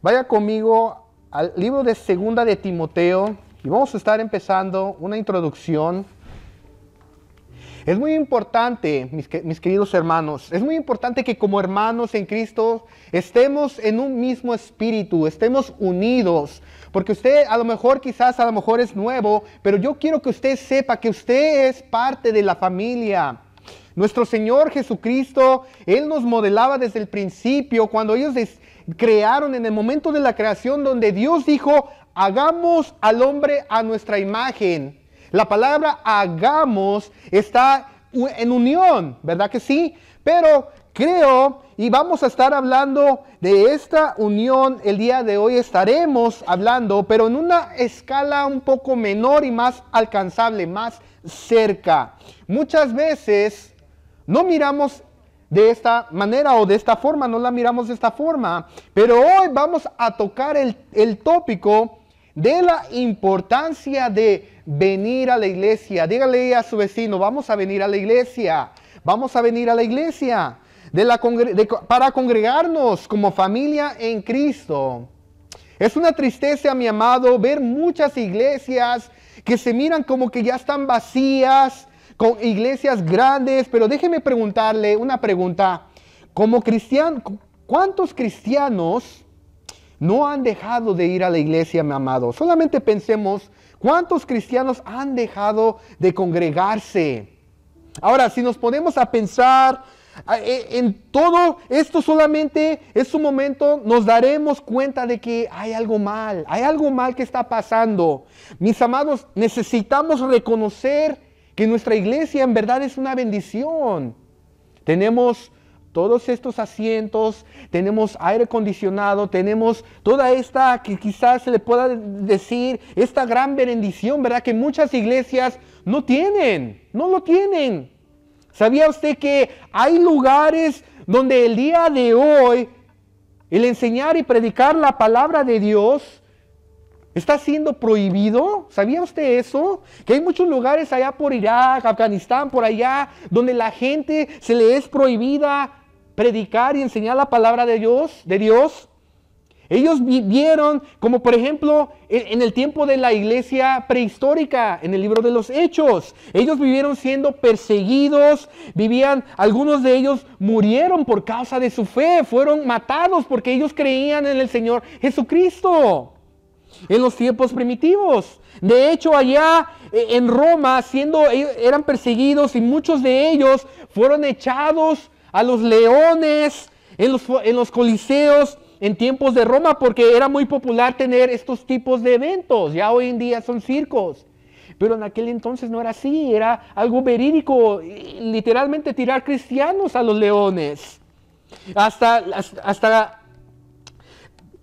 Vaya conmigo al libro de Segunda de Timoteo y vamos a estar empezando una introducción. Es muy importante, mis, queridos hermanos, es muy importante que como hermanos en Cristo estemos en un mismo espíritu, estemos unidos, porque usted a lo mejor quizás a lo mejor es nuevo, pero yo quiero que usted sepa que usted es parte de la familia. Nuestro Señor Jesucristo, Él nos modelaba desde el principio cuando ellos crearon en el momento de la creación donde Dios dijo, hagamos al hombre a nuestra imagen. La palabra hagamos está en unión, ¿verdad que sí? Pero creo y vamos a estar hablando de esta unión el día de hoy. Estaremos hablando, pero en una escala un poco menor y más alcanzable, más cerca. Muchas veces no miramos de esta manera o de esta forma, no la miramos de esta forma. Pero hoy vamos a tocar el, tópico de la importancia de venir a la iglesia. Dígale a su vecino, vamos a venir a la iglesia, vamos a venir a la iglesia de la para congregarnos como familia en Cristo. Es una tristeza, mi amado, ver muchas iglesias que se miran como que ya están vacías, con iglesias grandes, pero déjeme preguntarle una pregunta. Como cristiano, ¿cuántos cristianos no han dejado de ir a la iglesia, mi amado? Solamente pensemos, ¿cuántos cristianos han dejado de congregarse? Ahora, si nos ponemos a pensar e, en todo esto solamente es un momento, nos daremos cuenta de que hay algo mal, hay algo mal que está pasando. Mis amados, necesitamos reconocer que nuestra iglesia en verdad es una bendición. Tenemos todos estos asientos, tenemos aire acondicionado, tenemos toda esta que quizás se le pueda decir, esta gran bendición, ¿verdad? Que muchas iglesias no tienen, no lo tienen. ¿Sabía usted que hay lugares donde el día de hoy el enseñar y predicar la palabra de Dios Está siendo prohibido. ¿Sabía usted eso? Que hay muchos lugares allá por Irak, Afganistán, por allá, donde la gente se le es prohibida predicar y enseñar la palabra de Dios, de Dios. Ellos vivieron, como por ejemplo en el tiempo de la iglesia prehistórica, en el libro de los Hechos. Ellos vivieron siendo perseguidos, vivían, algunos de ellos murieron por causa de su fe, fueron matados porque ellos creían en el Señor Jesucristo en los tiempos primitivos. De hecho, allá eh, en Roma, siendo, eh, eran perseguidos y muchos de ellos fueron echados a los leones en los, en los coliseos en tiempos de Roma porque era muy popular tener estos tipos de eventos. Ya hoy en día son circos. Pero en aquel entonces no era así, era algo verídico, literalmente tirar cristianos a los leones. Hasta, hasta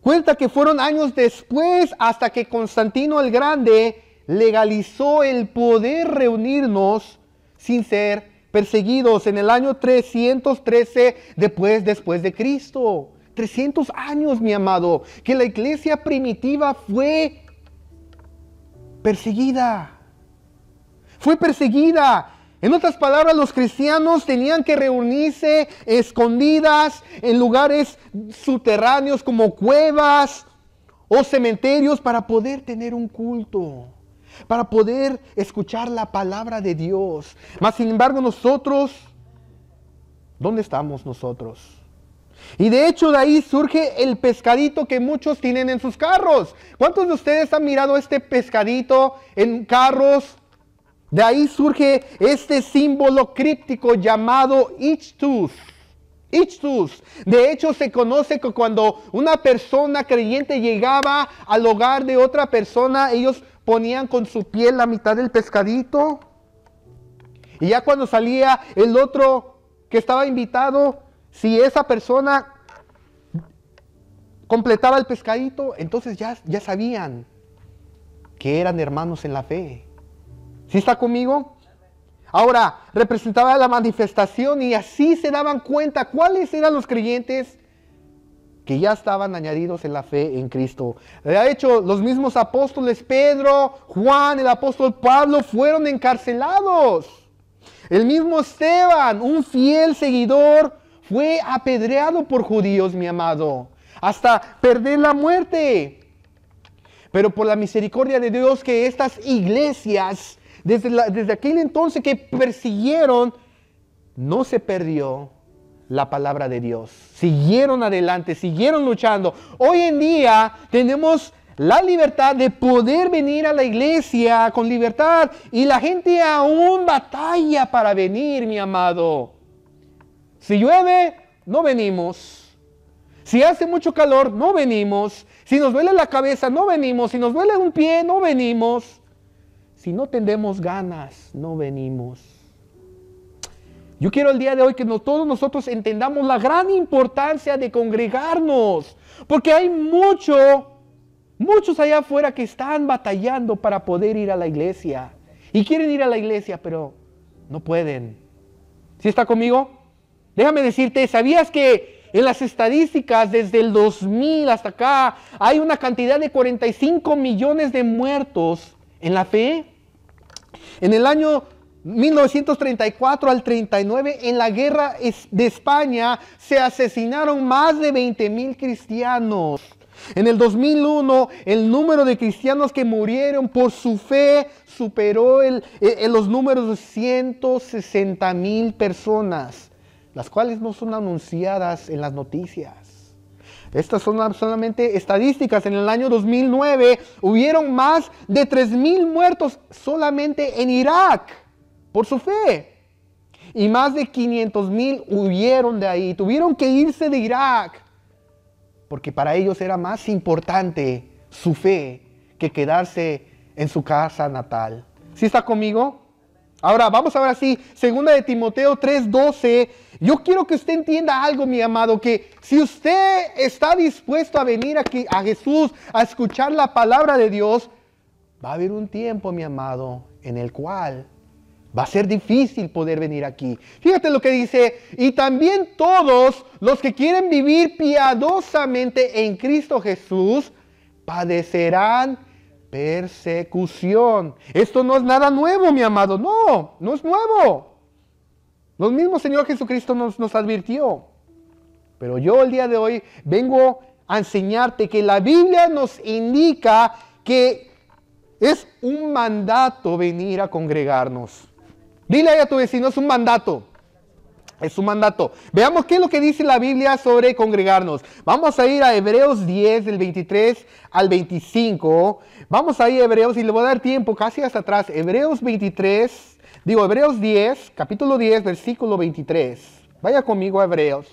Cuenta que fueron años después hasta que Constantino el Grande legalizó el poder reunirnos sin ser perseguidos en el año 313 después, después de Cristo. 300 años, mi amado, que la iglesia primitiva fue perseguida. Fue perseguida en otras palabras, los cristianos tenían que reunirse escondidas en lugares subterráneos como cuevas o cementerios para poder tener un culto, para poder escuchar la palabra de Dios. Mas, sin embargo, nosotros, ¿dónde estamos nosotros? Y de hecho de ahí surge el pescadito que muchos tienen en sus carros. ¿Cuántos de ustedes han mirado este pescadito en carros de ahí surge este símbolo críptico llamado Ichthus. Ichtus. De hecho, se conoce que cuando una persona creyente llegaba al hogar de otra persona, ellos ponían con su piel la mitad del pescadito. Y ya cuando salía el otro que estaba invitado, si esa persona completaba el pescadito, entonces ya, ya sabían que eran hermanos en la fe. ¿Sí está conmigo? Ahora, representaba la manifestación y así se daban cuenta cuáles eran los creyentes que ya estaban añadidos en la fe en Cristo. De hecho, los mismos apóstoles Pedro, Juan, el apóstol Pablo fueron encarcelados. El mismo Esteban, un fiel seguidor, fue apedreado por judíos, mi amado, hasta perder la muerte. Pero por la misericordia de Dios que estas iglesias desde, aquel entonces que persiguieron, no se perdió la palabra de Dios. Siguieron adelante, siguieron luchando. Hoy en día tenemos la libertad de poder venir a la iglesia con libertad y la gente aún batalla para venir, mi amado. Si llueve, no venimos. Si hace mucho calor, no venimos. Si nos duele la cabeza, no venimos. Si nos duele un pie, no venimos. Si no tendemos ganas, no venimos. Yo quiero el día de hoy que todos nosotros entendamos la gran importancia de congregarnos, porque hay mucho, muchos allá afuera que están batallando para poder ir a la iglesia y quieren ir a la iglesia, pero no pueden. ¿Sí está conmigo? Déjame decirte, ¿sabías que en las estadísticas desde el 2000 hasta acá hay una cantidad de 45 millones de muertos en la fe? En el año 1934 al 39, en la guerra de España, se asesinaron más de 20 mil cristianos. En el 2001, el número de cristianos que murieron por su fe superó eh, los números de 160 mil personas, las cuales no son anunciadas en las noticias. Estas son solamente estadísticas. En el año 2009 hubieron más de 3.000 muertos solamente en Irak por su fe. Y más de 500.000 huyeron de ahí. Tuvieron que irse de Irak porque para ellos era más importante su fe que quedarse en su casa natal. ¿Sí está conmigo? Ahora vamos ver así segunda de Timoteo 3:12. Yo quiero que usted entienda algo, mi amado, que si usted está dispuesto a venir aquí a Jesús a escuchar la palabra de Dios, va a haber un tiempo, mi amado, en el cual va a ser difícil poder venir aquí. Fíjate lo que dice, y también todos los que quieren vivir piadosamente en Cristo Jesús padecerán persecución. Esto no es nada nuevo, mi amado, no, no es nuevo. Los mismos Señor Jesucristo nos, nos advirtió. Pero yo el día de hoy vengo a enseñarte que la Biblia nos indica que es un mandato venir a congregarnos. Dile a tu vecino, es un mandato. Es su mandato. Veamos qué es lo que dice la Biblia sobre congregarnos. Vamos a ir a Hebreos 10, del 23 al 25. Vamos a ir a Hebreos y le voy a dar tiempo casi hasta atrás. Hebreos 23, digo Hebreos 10, capítulo 10, versículo 23. Vaya conmigo a Hebreos.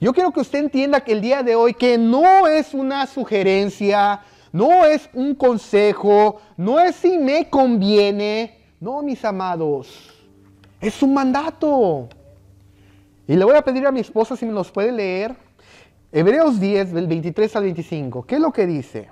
Yo quiero que usted entienda que el día de hoy que no es una sugerencia, no es un consejo, no es si me conviene. No, mis amados. Es un mandato. Y le voy a pedir a mi esposa si nos puede leer. Hebreos 10, del 23 al 25. ¿Qué es lo que dice?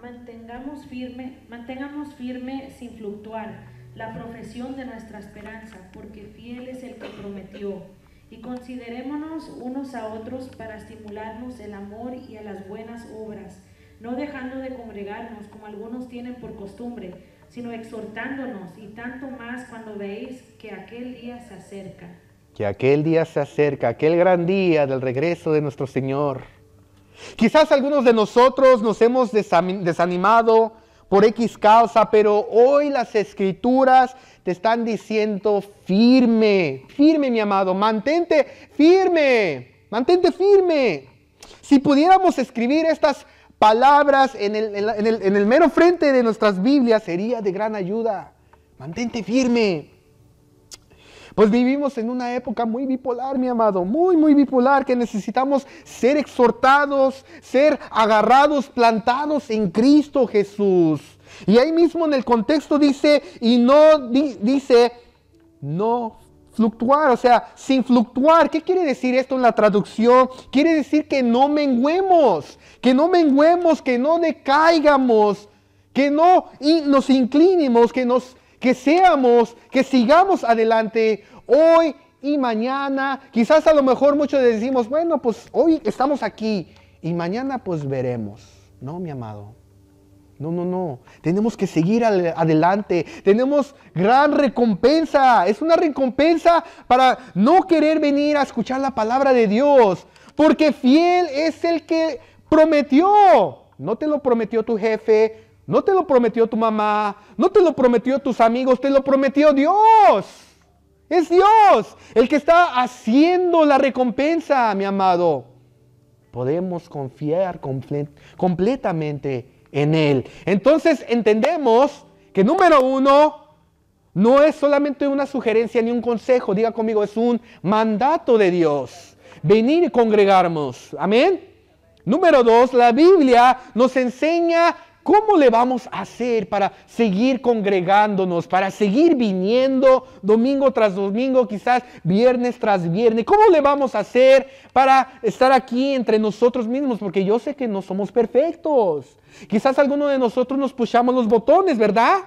Mantengamos firme, mantengamos firme sin fluctuar la profesión de nuestra esperanza, porque fiel es el que prometió. Y considerémonos unos a otros para estimularnos el amor y a las buenas obras, no dejando de congregarnos como algunos tienen por costumbre, sino exhortándonos y tanto más cuando veis que aquel día se acerca. Que aquel día se acerca, aquel gran día del regreso de nuestro Señor. Quizás algunos de nosotros nos hemos desanimado por X causa, pero hoy las escrituras te están diciendo firme, firme mi amado, mantente firme, mantente firme. Si pudiéramos escribir estas palabras en el, mero frente de nuestras Biblias sería de gran ayuda. Mantente firme. Pues vivimos en una época muy bipolar, mi amado, muy, muy bipolar, que necesitamos ser exhortados, ser agarrados, plantados en Cristo Jesús. Y ahí mismo en el contexto dice, y no dice, no fluctuar, o sea, sin fluctuar. ¿Qué quiere decir esto en la traducción? Quiere decir que no menguemos, que no menguemos, que no decaigamos, que no nos inclinemos, que nos que seamos, que sigamos adelante hoy y mañana. Quizás a lo mejor muchos decimos, bueno, pues hoy estamos aquí y mañana pues veremos. No, mi amado. No, no, no. Tenemos que seguir adelante. Tenemos gran recompensa. Es una recompensa para no querer venir a escuchar la palabra de Dios. Porque fiel es el que prometió. No te lo prometió tu jefe. No te lo prometió tu mamá. No te lo prometió tus amigos. Te lo prometió Dios. Es Dios el que está haciendo la recompensa, mi amado. Podemos confiar completamente en Él. Entonces entendemos que número uno, no es solamente una sugerencia ni un consejo, diga conmigo, es un mandato de Dios. Venir y congregarnos. Amén. Número dos, la Biblia nos enseña ¿Cómo le vamos a hacer para seguir congregándonos, para seguir viniendo domingo tras domingo, quizás viernes tras viernes? ¿Cómo le vamos a hacer para estar aquí entre nosotros mismos? Porque yo sé que no somos perfectos. Quizás alguno de nosotros nos pushamos los botones, ¿verdad?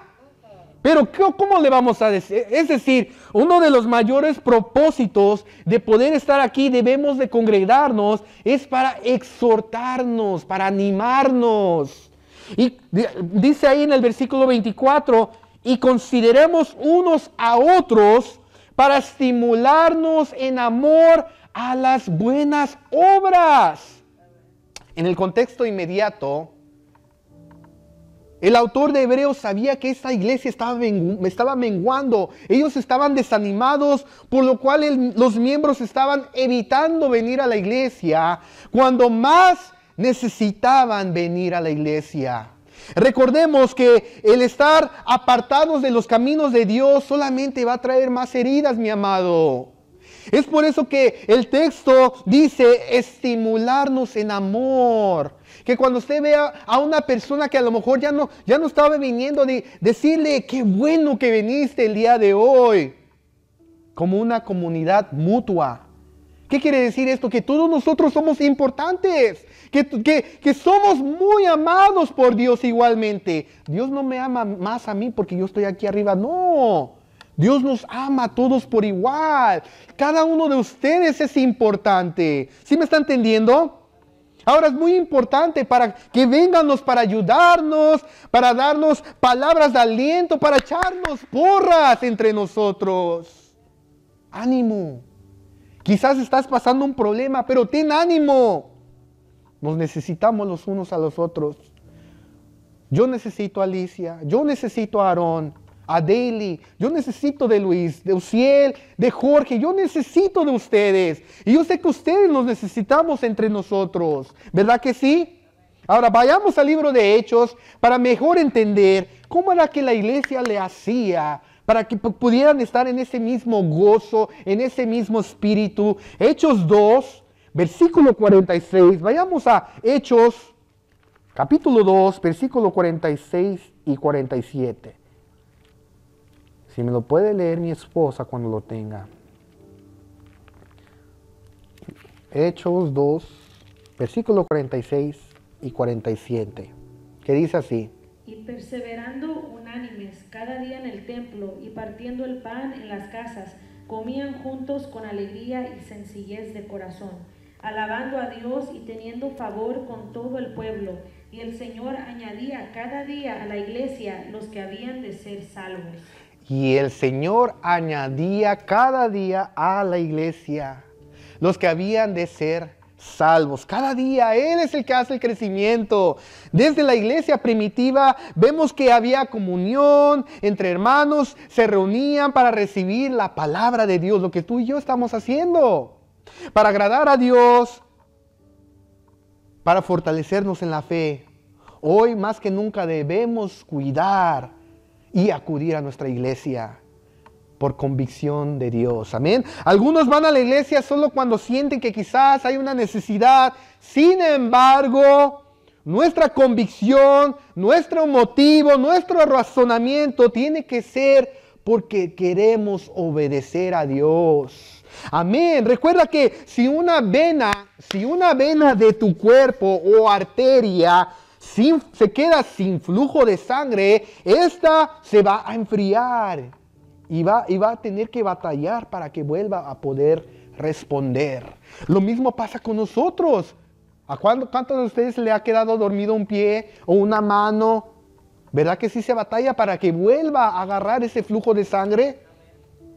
Pero ¿cómo le vamos a decir? Es decir, uno de los mayores propósitos de poder estar aquí, debemos de congregarnos, es para exhortarnos, para animarnos. Y dice ahí en el versículo 24, y consideremos unos a otros para estimularnos en amor a las buenas obras. En el contexto inmediato, el autor de Hebreos sabía que esta iglesia estaba, estaba menguando, ellos estaban desanimados, por lo cual los miembros estaban evitando venir a la iglesia, cuando más necesitaban venir a la iglesia. Recordemos que el estar apartados de los caminos de Dios solamente va a traer más heridas, mi amado. Es por eso que el texto dice estimularnos en amor. Que cuando usted vea a una persona que a lo mejor ya no, ya no estaba viniendo, de, decirle, qué bueno que viniste el día de hoy. Como una comunidad mutua ¿Qué quiere decir esto? Que todos nosotros somos importantes, que, que, somos muy amados por Dios igualmente. Dios no me ama más a mí porque yo estoy aquí arriba, no. Dios nos ama a todos por igual. Cada uno de ustedes es importante. ¿Sí me está entendiendo? Ahora es muy importante para que venganos para ayudarnos, para darnos palabras de aliento, para echarnos porras entre nosotros. Ánimo. Quizás estás pasando un problema, pero ten ánimo. Nos necesitamos los unos a los otros. Yo necesito a Alicia, yo necesito a Aarón, a Daly, yo necesito de Luis, de Uciel, de Jorge, yo necesito de ustedes. Y yo sé que ustedes nos necesitamos entre nosotros, ¿verdad que sí? Ahora vayamos al libro de Hechos para mejor entender cómo era que la iglesia le hacía para que pudieran estar en ese mismo gozo, en ese mismo espíritu. Hechos 2, versículo 46. Vayamos a Hechos capítulo 2, versículo 46 y 47. Si me lo puede leer mi esposa cuando lo tenga. Hechos 2, versículo 46 y 47, que dice así. Y perseverando unánimes cada día en el templo y partiendo el pan en las casas, comían juntos con alegría y sencillez de corazón, alabando a Dios y teniendo favor con todo el pueblo. Y el Señor añadía cada día a la iglesia los que habían de ser salvos. Y el Señor añadía cada día a la iglesia los que habían de ser salvos. Cada día Él es el que hace el crecimiento. Desde la iglesia primitiva vemos que había comunión entre hermanos, se reunían para recibir la palabra de Dios, lo que tú y yo estamos haciendo, para agradar a Dios, para fortalecernos en la fe. Hoy más que nunca debemos cuidar y acudir a nuestra iglesia por convicción de Dios. Amén. Algunos van a la iglesia solo cuando sienten que quizás hay una necesidad. Sin embargo, nuestra convicción, nuestro motivo, nuestro razonamiento tiene que ser porque queremos obedecer a Dios. Amén. Recuerda que si una vena, si una vena de tu cuerpo o arteria se queda sin flujo de sangre, esta se va a enfriar y va, a tener que batallar para que vuelva a poder responder. Lo mismo pasa con nosotros. ¿A cuánto, cuántos de ustedes le ha quedado dormido un pie o una mano? ¿Verdad que sí se batalla para que vuelva a agarrar ese flujo de sangre?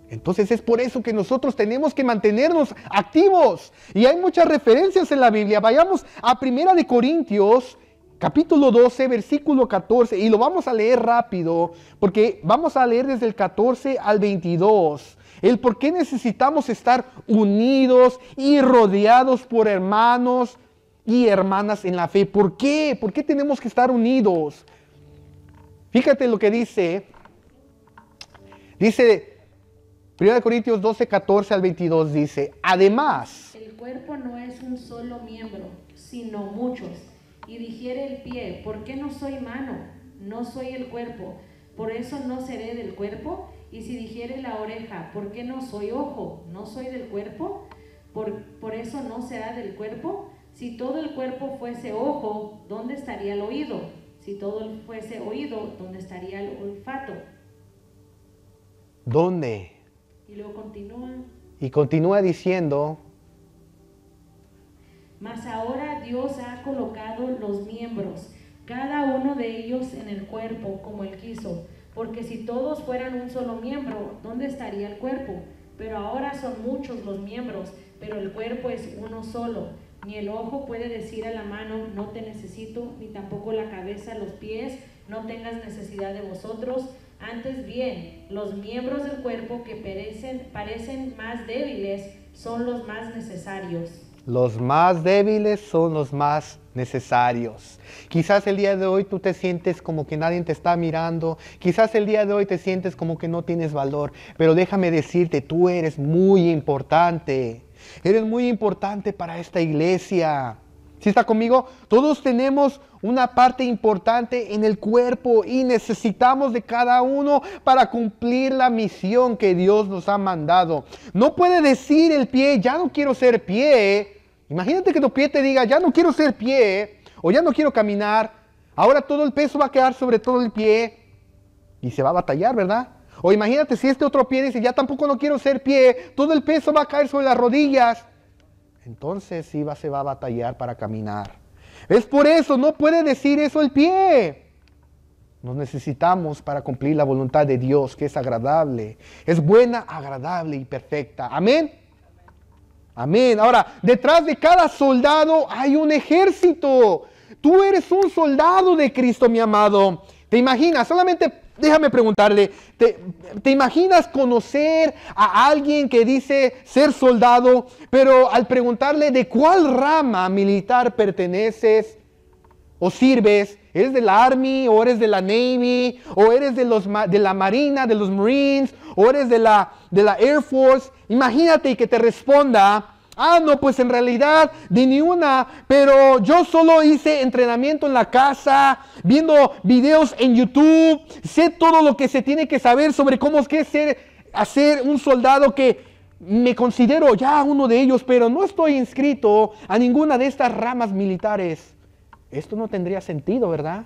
Entonces es por eso que nosotros tenemos que mantenernos activos. Y hay muchas referencias en la Biblia. Vayamos a Primera de Corintios capítulo 12, versículo 14, y lo vamos a leer rápido, porque vamos a leer desde el 14 al 22, el por qué necesitamos estar unidos y rodeados por hermanos y hermanas en la fe. ¿Por qué? ¿Por qué tenemos que estar unidos? Fíjate lo que dice. Dice 1 Corintios 12, 14 al 22, dice, además... El cuerpo no es un solo miembro, sino muchos y dijere el pie, ¿por qué no soy mano? No soy el cuerpo, por eso no seré del cuerpo. Y si dijere la oreja, ¿por qué no soy ojo? No soy del cuerpo, por, por eso no será del cuerpo. Si todo el cuerpo fuese ojo, ¿dónde estaría el oído? Si todo fuese oído, ¿dónde estaría el olfato? ¿Dónde? Y luego continúa. Y continúa diciendo, mas ahora Dios ha colocado los miembros, cada uno de ellos en el cuerpo, como Él quiso. Porque si todos fueran un solo miembro, ¿dónde estaría el cuerpo? Pero ahora son muchos los miembros, pero el cuerpo es uno solo. Ni el ojo puede decir a la mano, no te necesito, ni tampoco la cabeza, los pies, no tengas necesidad de vosotros. Antes bien, los miembros del cuerpo que perecen, parecen más débiles son los más necesarios. Los más débiles son los más necesarios. Quizás el día de hoy tú te sientes como que nadie te está mirando, quizás el día de hoy te sientes como que no tienes valor, pero déjame decirte, tú eres muy importante. Eres muy importante para esta iglesia. Si está conmigo? Todos tenemos una parte importante en el cuerpo y necesitamos de cada uno para cumplir la misión que Dios nos ha mandado. No puede decir el pie, ya no quiero ser pie, Imagínate que tu pie te diga, ya no quiero ser pie, o ya no quiero caminar, ahora todo el peso va a quedar sobre todo el pie, y se va a batallar, ¿verdad? O imagínate si este otro pie dice, ya tampoco no quiero ser pie, todo el peso va a caer sobre las rodillas, entonces sí va, se va a batallar para caminar. Es por eso, no puede decir eso el pie. Nos necesitamos para cumplir la voluntad de Dios, que es agradable, es buena, agradable y perfecta. Amén. Amén. Ahora, detrás de cada soldado hay un ejército. Tú eres un soldado de Cristo, mi amado. ¿Te imaginas? Solamente déjame preguntarle, ¿te, imaginas conocer a alguien que dice ser soldado, pero al preguntarle de cuál rama militar perteneces, o sirves, eres de la Army o eres de la Navy o eres de, los, de la Marina, de los Marines o eres de la, de la Air Force. Imagínate que te responda, ah, no, pues en realidad de ni una, pero yo solo hice entrenamiento en la casa, viendo videos en YouTube, sé todo lo que se tiene que saber sobre cómo es que ser, hacer un soldado que me considero ya uno de ellos, pero no estoy inscrito a ninguna de estas ramas militares esto no tendría sentido, ¿verdad?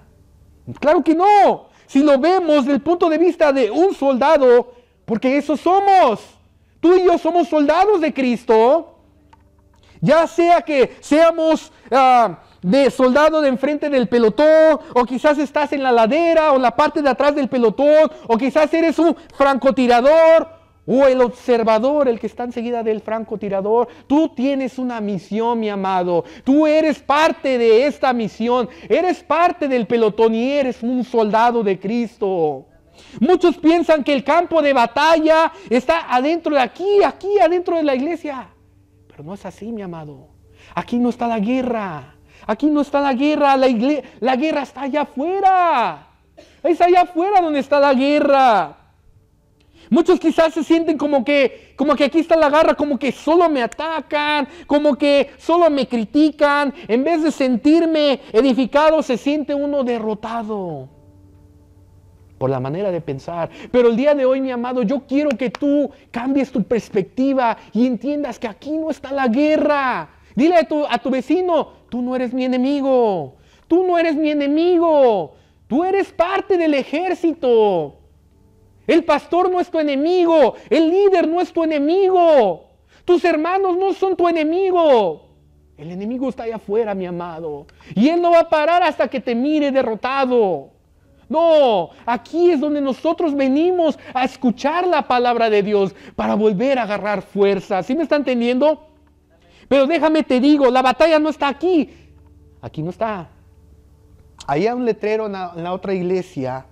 Claro que no. Si lo vemos desde el punto de vista de un soldado, porque eso somos. Tú y yo somos soldados de Cristo. Ya sea que seamos ah, de soldado de enfrente del pelotón, o quizás estás en la ladera o la parte de atrás del pelotón, o quizás eres un francotirador, o el observador, el que está enseguida del francotirador. Tú tienes una misión, mi amado. Tú eres parte de esta misión. Eres parte del pelotón y eres un soldado de Cristo. Muchos piensan que el campo de batalla está adentro de aquí, aquí, adentro de la iglesia. Pero no es así, mi amado. Aquí no está la guerra. Aquí no está la guerra. La, la guerra está allá afuera. Es allá afuera donde está la guerra. Muchos quizás se sienten como que, como que aquí está la garra, como que solo me atacan, como que solo me critican. En vez de sentirme edificado, se siente uno derrotado por la manera de pensar. Pero el día de hoy, mi amado, yo quiero que tú cambies tu perspectiva y entiendas que aquí no está la guerra. Dile a a tu vecino, tú no eres mi enemigo, tú no eres mi enemigo, tú eres parte del ejército. El pastor no es tu enemigo. El líder no es tu enemigo. Tus hermanos no son tu enemigo. El enemigo está allá afuera, mi amado. Y él no va a parar hasta que te mire derrotado. No, aquí es donde nosotros venimos a escuchar la palabra de Dios para volver a agarrar fuerza. ¿Sí me están entendiendo? Pero déjame te digo, la batalla no está aquí. Aquí no está. Hay un letrero en la otra iglesia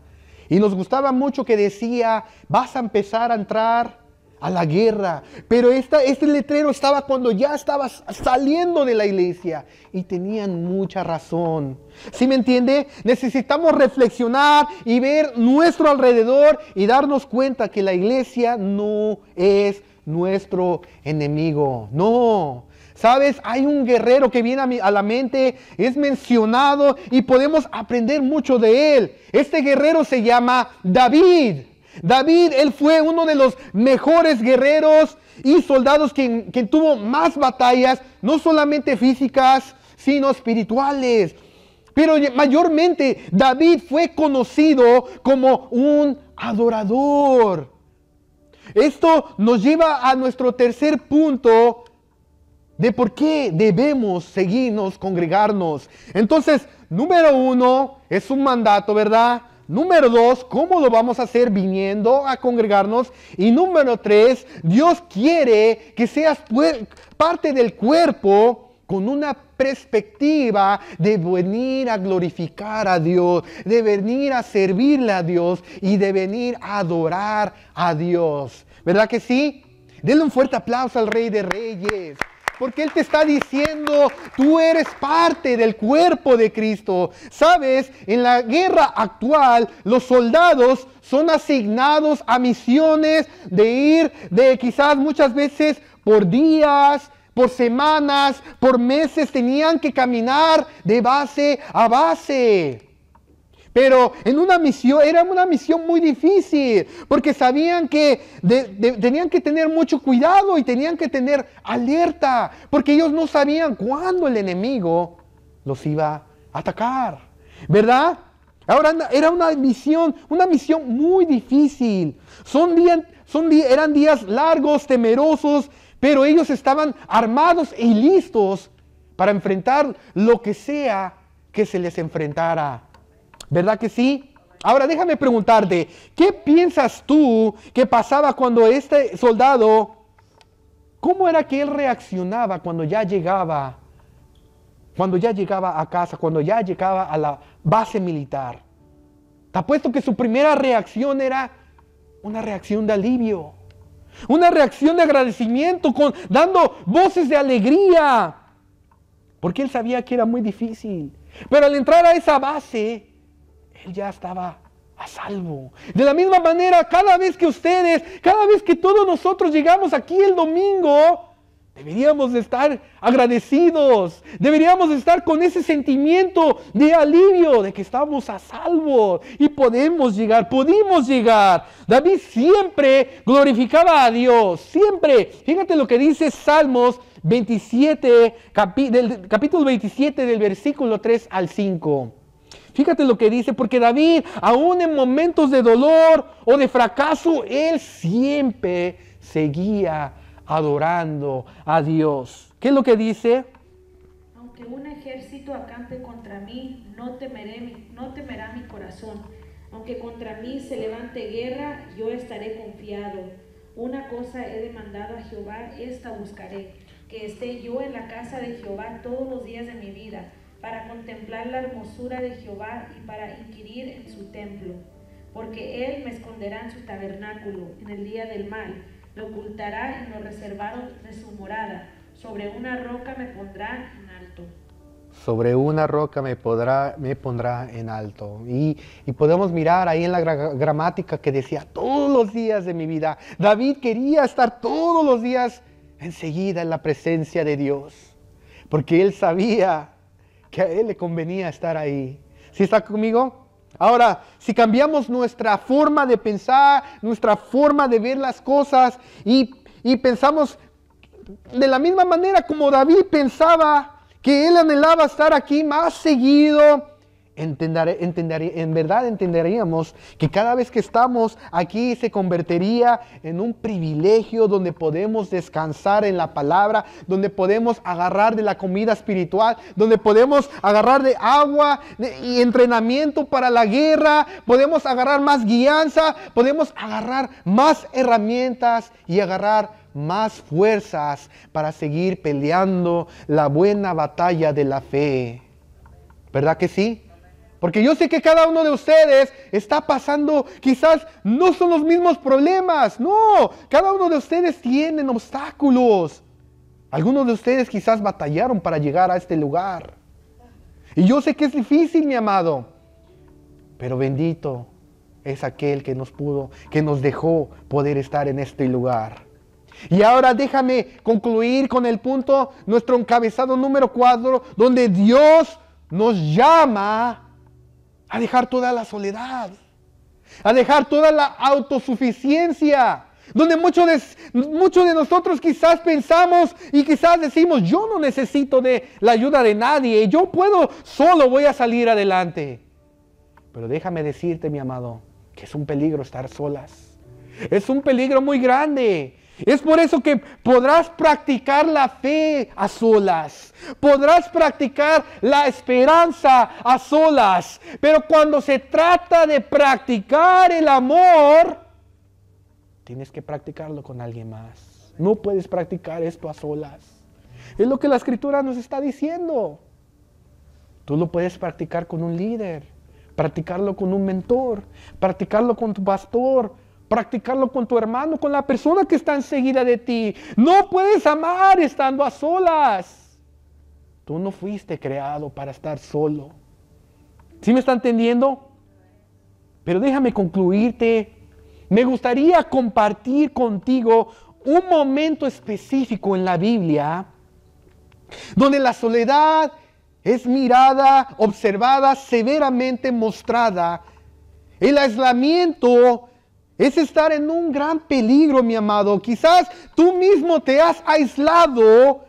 y nos gustaba mucho que decía, vas a empezar a entrar a la guerra. Pero este letrero estaba cuando ya estabas saliendo de la iglesia. Y tenían mucha razón. ¿Sí me entiende? Necesitamos reflexionar y ver nuestro alrededor y darnos cuenta que la iglesia no es nuestro enemigo. No, Sabes, hay un guerrero que viene a, a, la mente, es mencionado y podemos aprender mucho de él. Este guerrero se llama David. David, él fue uno de los mejores guerreros y soldados que, que tuvo más batallas, no solamente físicas, sino espirituales. Pero mayormente David fue conocido como un adorador. Esto nos lleva a nuestro tercer punto de por qué debemos seguirnos, congregarnos. Entonces, número uno, es un mandato, ¿verdad? Número dos, ¿cómo lo vamos a hacer viniendo a congregarnos? Y número tres, Dios quiere que seas parte del cuerpo con una perspectiva de venir a glorificar a Dios, de venir a servirle a Dios y de venir a adorar a Dios. ¿Verdad que sí? Denle un fuerte aplauso al Rey de Reyes. Porque Él te está diciendo, tú eres parte del cuerpo de Cristo. Sabes, en la guerra actual, los soldados son asignados a misiones de ir de quizás muchas veces por días, por semanas, por meses, tenían que caminar de base a base. Pero en una misión, era una misión muy difícil, porque sabían que tenían que tener mucho cuidado y tenían que tener alerta, porque ellos no sabían cuándo el enemigo los iba a atacar, ¿verdad? Ahora era una misión, una misión muy difícil. eran días largos, temerosos, pero ellos estaban armados y listos para enfrentar lo que sea que se les enfrentara. ¿Verdad que sí? Ahora déjame preguntarte, ¿qué piensas tú que pasaba cuando este soldado, cómo era que él reaccionaba cuando ya llegaba, cuando ya llegaba a casa, cuando ya llegaba a la base militar? Te apuesto que su primera reacción era una reacción de alivio, una reacción de agradecimiento, con, dando voces de alegría, porque él sabía que era muy difícil. Pero al entrar a esa base, él ya estaba a salvo. De la misma manera, cada vez que ustedes, cada vez que todos nosotros llegamos aquí el domingo, Deberíamos de estar agradecidos, deberíamos de estar con ese sentimiento de alivio de que estamos a salvo y podemos llegar, pudimos llegar. David siempre glorificaba a Dios, siempre. Fíjate lo que dice Salmos 27, capítulo 27 del versículo 3 al 5. Fíjate lo que dice, porque David, aún en momentos de dolor o de fracaso, él siempre seguía adorando a Dios. ¿Qué es lo que dice? Aunque un ejército acampe contra mí, no, temeré, no temerá mi corazón. Aunque contra mí se levante guerra, yo estaré confiado. Una cosa he demandado a Jehová, esta buscaré, que esté yo en la casa de Jehová todos los días de mi vida para contemplar la hermosura de Jehová y para inquirir en su templo. Porque él me esconderá en su tabernáculo en el día del mal, lo ocultará en lo reservado de su morada, sobre una roca me pondrá en alto. Sobre una roca me, podrá, me pondrá en alto. Y, podemos mirar ahí en la gramática que decía, todos los días de mi vida, David quería estar todos los días enseguida en la presencia de Dios, porque él sabía que a Él le convenía estar ahí. ¿Sí está conmigo? Ahora, si cambiamos nuestra forma de pensar, nuestra forma de ver las cosas y, y pensamos de la misma manera como David pensaba que él anhelaba estar aquí más seguido, en verdad entenderíamos que cada vez que estamos aquí se convertiría en un privilegio donde podemos descansar en la palabra, donde podemos agarrar de la comida espiritual, donde podemos agarrar de agua y entrenamiento para la guerra, podemos agarrar más guianza, podemos agarrar más herramientas y agarrar más fuerzas para seguir peleando la buena batalla de la fe. ¿Verdad que sí? Porque yo sé que cada uno de ustedes está pasando, quizás no son los mismos problemas, no, cada uno de ustedes tienen obstáculos. Algunos de ustedes quizás batallaron para llegar a este lugar. Y yo sé que es difícil, mi amado, pero bendito es aquel que nos pudo, que nos dejó poder estar en este lugar. Y ahora déjame concluir con el punto, nuestro encabezado número 4, donde Dios nos llama a dejar toda la soledad, a dejar toda la autosuficiencia, donde muchos de, de nosotros quizás pensamos y quizás decimos, yo no necesito de la ayuda de nadie, yo puedo, solo voy a salir adelante. Pero déjame decirte, mi amado, que es un peligro estar solas. Es un peligro muy grande. Es por eso que podrás practicar la fe a solas, podrás practicar la esperanza a solas, pero cuando se trata de practicar el amor, tienes que practicarlo con alguien más. No puedes practicar esto a solas. Es lo que la escritura nos está diciendo. Tú lo puedes practicar con un líder, practicarlo con un mentor, practicarlo con tu pastor, practicarlo con tu hermano, con la persona que está enseguida de ti. No puedes amar estando a solas. Tú no fuiste creado para estar solo. ¿Sí me está entendiendo? Pero déjame concluirte. Me gustaría compartir contigo un momento específico en la Biblia donde la soledad es mirada, observada, severamente mostrada. El aislamiento es estar en un gran peligro, mi amado. Quizás tú mismo te has aislado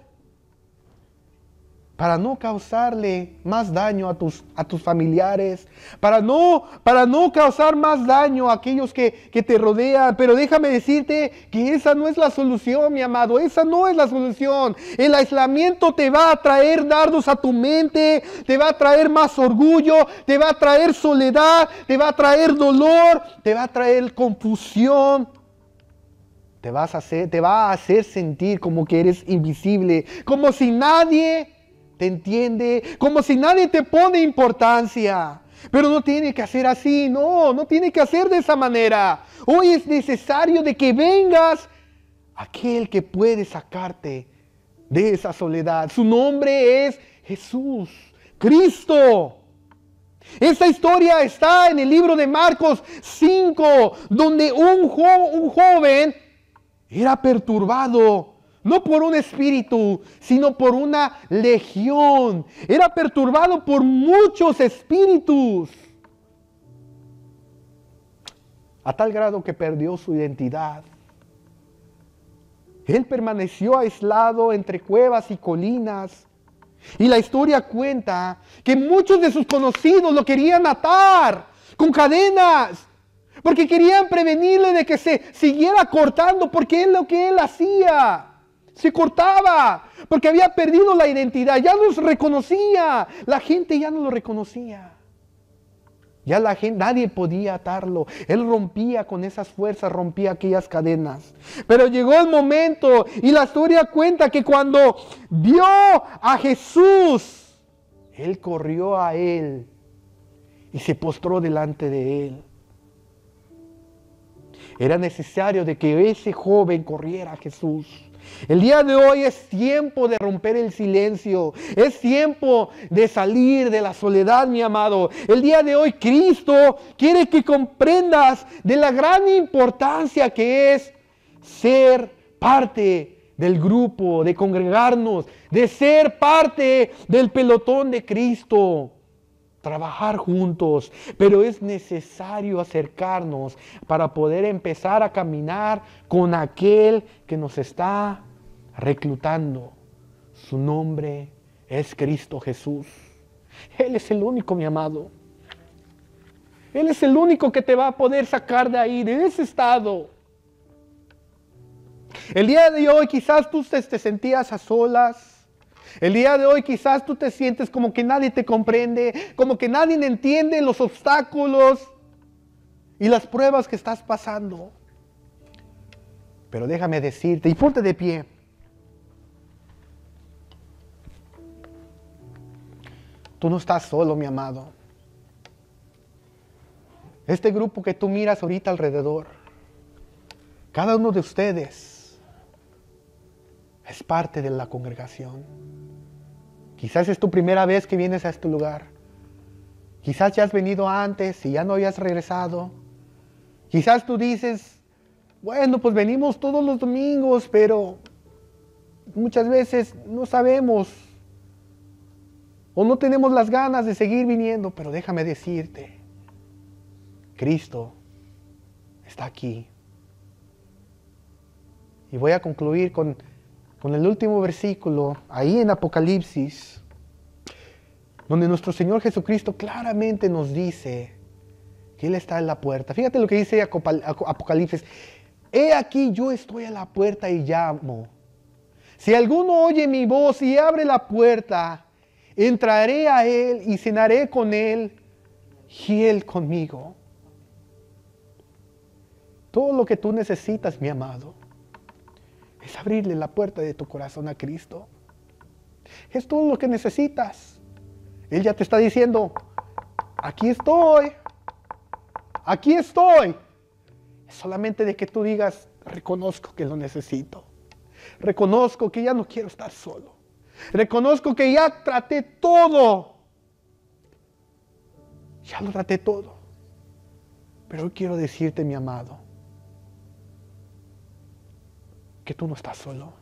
para no causarle más daño a tus, a tus familiares, para no, para no causar más daño a aquellos que, te rodean. Pero déjame decirte que esa no es la solución, mi amado, esa no es la solución. El aislamiento te va a traer dardos a tu mente, te va a traer más orgullo, te va a traer soledad, te va a traer dolor, te va a traer confusión, te, vas a te va a hacer sentir como que eres invisible, como si nadie te entiende, como si nadie te pone importancia. Pero no tiene que hacer así, no, no tiene que hacer de esa manera. Hoy es necesario de que vengas aquel que puede sacarte de esa soledad. Su nombre es Jesús, Cristo. Esta historia está en el libro de Marcos 5, donde un joven era perturbado no por un espíritu, sino por una legión. Era perturbado por muchos espíritus. A tal grado que perdió su identidad. Él permaneció aislado entre cuevas y colinas. Y la historia cuenta que muchos de sus conocidos lo querían atar con cadenas. Porque querían prevenirle de que se siguiera cortando, porque es lo que él hacía. Se cortaba porque había perdido la identidad. Ya los reconocía. La gente ya no lo reconocía. Ya la gente, nadie podía atarlo. Él rompía con esas fuerzas, rompía aquellas cadenas. Pero llegó el momento y la historia cuenta que cuando vio a Jesús, él corrió a él y se postró delante de él. Era necesario de que ese joven corriera a Jesús. El día de hoy es tiempo de romper el silencio. Es tiempo de salir de la soledad, mi amado. El día de hoy Cristo quiere que comprendas de la gran importancia que es ser parte del grupo, de congregarnos, de ser parte del pelotón de Cristo trabajar juntos, pero es necesario acercarnos para poder empezar a caminar con aquel que nos está reclutando. Su nombre es Cristo Jesús. Él es el único, mi amado. Él es el único que te va a poder sacar de ahí, de ese estado. El día de hoy quizás tú te, sentías a solas, el día de hoy quizás tú te sientes como que nadie te comprende, como que nadie entiende los obstáculos y las pruebas que estás pasando. Pero déjame decirte, y ponte de pie. Tú no estás solo, mi amado. Este grupo que tú miras ahorita alrededor, cada uno de ustedes es parte de la congregación. Quizás es tu primera vez que vienes a este lugar. Quizás ya has venido antes y ya no habías regresado. Quizás tú dices, bueno, pues venimos todos los domingos, pero muchas veces no sabemos o no tenemos las ganas de seguir viniendo, pero déjame decirte, Cristo está aquí. Y voy a concluir con con el último versículo, ahí en Apocalipsis, donde nuestro Señor Jesucristo claramente nos dice que Él está en la puerta. Fíjate lo que dice Apocalipsis. He aquí yo estoy a la puerta y llamo. Si alguno oye mi voz y abre la puerta, entraré a Él y cenaré con Él y Él conmigo. Todo lo que tú necesitas, mi amado, es abrirle la puerta de tu corazón a Cristo. Es todo lo que necesitas. Él ya te está diciendo, aquí estoy, aquí estoy. Solamente de que tú digas, reconozco que lo necesito. Reconozco que ya no quiero estar solo. Reconozco que ya traté todo. Ya lo traté todo. Pero hoy quiero decirte, mi amado, que tú no estás solo.